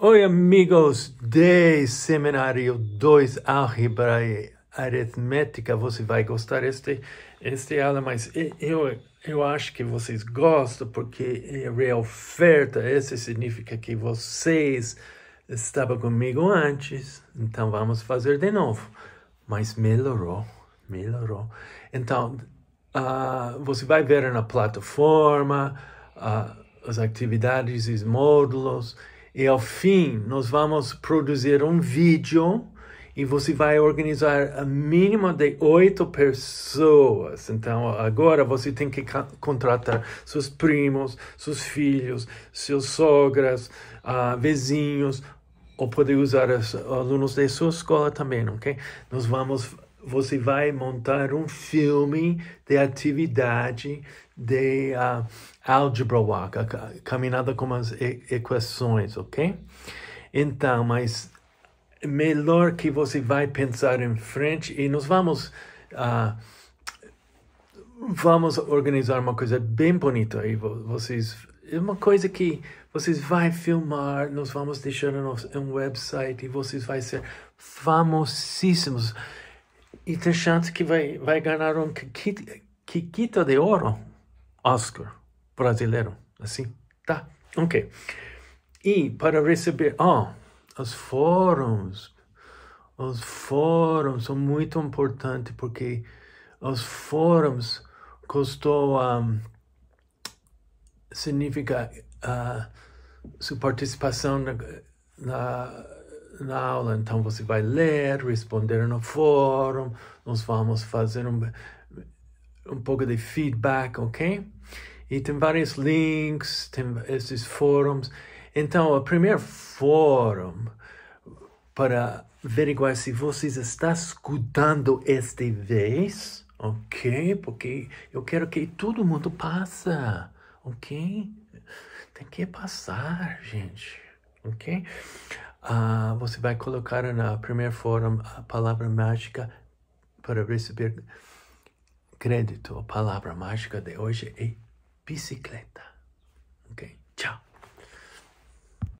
Oi, amigos de Seminário 2 Álgebra e Aritmética. Você vai gostar este, este aula, mas eu, eu acho que vocês gostam porque é oferta. Isso significa que vocês estavam comigo antes, então vamos fazer de novo. Mas melhorou, melhorou. Então, uh, você vai ver na plataforma uh, as atividades e os módulos. E ao fim, nós vamos produzir um vídeo e você vai organizar a mínima de oito pessoas. Então, agora você tem que contratar seus primos, seus filhos, seus sogras, uh, vizinhos, ou poder usar os alunos da sua escola também, ok? Nós vamos você vai montar um filme de atividade de uh, ah, algebra walk, a caminhada com as equações, ok? Então, mas melhor que você vai pensar em frente e nós vamos uh, vamos organizar uma coisa bem bonita aí vocês é uma coisa que vocês vai filmar nós vamos deixar um website e vocês vai ser famosíssimos e tem chance que vai, vai ganhar um Kikita de Ouro Oscar brasileiro. Assim, tá? Ok. E para receber, ó, oh, os fóruns, os fóruns são muito importantes porque os fóruns custou, um, significa uh, sua participação na, na na aula. Então você vai ler, responder no fórum, nós vamos fazer um, um pouco de feedback, ok? E tem vários links, tem esses fóruns. Então, o primeiro fórum para averiguar se vocês está escutando este vez, ok? Porque eu quero que todo mundo passa, ok? Tem que passar, gente ok? Uh, você vai colocar na primeira forma a palavra mágica para receber crédito. A palavra mágica de hoje é bicicleta.